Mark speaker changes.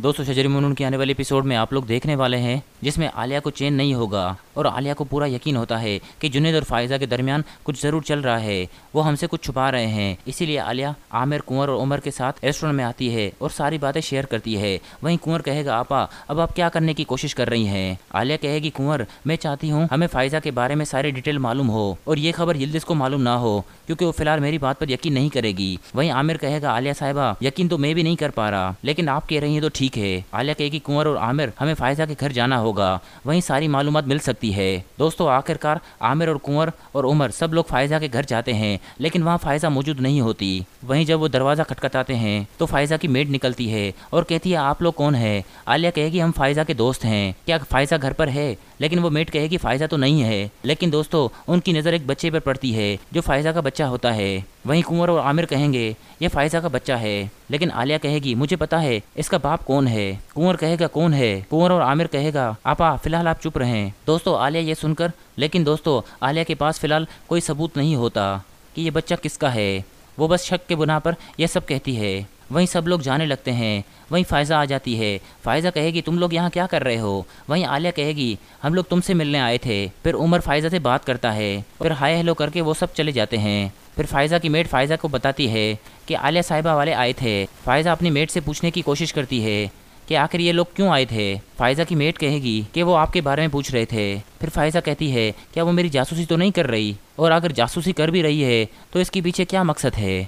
Speaker 1: दोस्तों शजरी मुनून के आने वाले एपिसोड में आप लोग देखने वाले हैं जिसमें आलिया को चेन नहीं होगा और आलिया को पूरा यकीन होता है कि जुनेद और फायजा के दरमियान कुछ ज़रूर चल रहा है वो हमसे कुछ छुपा रहे हैं इसीलिए आलिया आमिर कुंवर और उमर के साथ रेस्टोरेंट में आती है और सारी बातें शेयर करती है वहीं कुंवर कहेगा आपा अब आप क्या करने की कोशिश कर रही हैं आलिया कहेगी कुंवर मैं चाहती हूँ हमें फायजा के बारे में सारी डिटेल मालूम हो और ये खबर यिल्दिस को मालूम ना हो क्योंकि वो फिलहाल मेरी बात पर यकीन नहीं करेगी वहीं आमिर कहेगा आलिया साहिबा यकीन तो मैं भी नहीं कर पा रहा लेकिन आप कह रही हैं तो ठीक है आलिया कहेगी कुंवर और आमिर हमें फायजा के घर जाना होगा वहीं सारी मालूम मिल सकती सकती है दोस्तों आखिरकार आमिर और कुंवर और उमर सब लोग फायजा के घर जाते हैं लेकिन वहाँ फायजा मौजूद नहीं होती वहीं जब वो दरवाज़ा खटखटाते हैं तो फायजा की मेड निकलती है और कहती है आप लोग कौन है आलिया कहेगी हम फायजा के दोस्त हैं क्या फायजा घर पर है लेकिन वो मेट कहेगी फायजा तो नहीं है लेकिन दोस्तों उनकी नज़र एक बच्चे पर पड़ती है जो फायजा का बच्चा होता है वहीं कुंवर और आमिर कहेंगे यह फायजा का बच्चा है लेकिन आलिया कहेगी मुझे पता है इसका बाप कौन है कुंवर कहेगा कौन है कुंवर और आमिर कहेगा आपा फिलहाल आप चुप रहें दोस्तों आलिया ये सुनकर लेकिन दोस्तों आलिया के पास फिलहाल कोई सबूत नहीं होता कि यह बच्चा किसका है वो बस शक के बुना पर यह सब कहती है वहीं सब लोग जाने लगते हैं वहीं फ़ायज़ा आ जाती है फ़ायज़ा कहेगी तुम लोग यहाँ क्या कर रहे हो वहीं आलिया कहेगी हम लोग तुमसे मिलने आए थे फिर उमर फ़ायज़ा से बात करता है फिर हाय हेलो करके वो सब चले जाते हैं फिर फायज़ा की मेट फायज़ा को बताती है कि आलिया साहिबा वाले आए थे फायज़ा अपनी मेट से पूछने की कोशिश करती है कि आखिर ये लोग क्यों आए थे फायज़ा की मेट कहेगी कि वो आपके बारे में पूछ रहे थे फिर फायज़ा कहती है क्या वो मेरी जासूसी तो नहीं कर रही और अगर जासूसी कर भी रही है तो इसके पीछे क्या मकसद है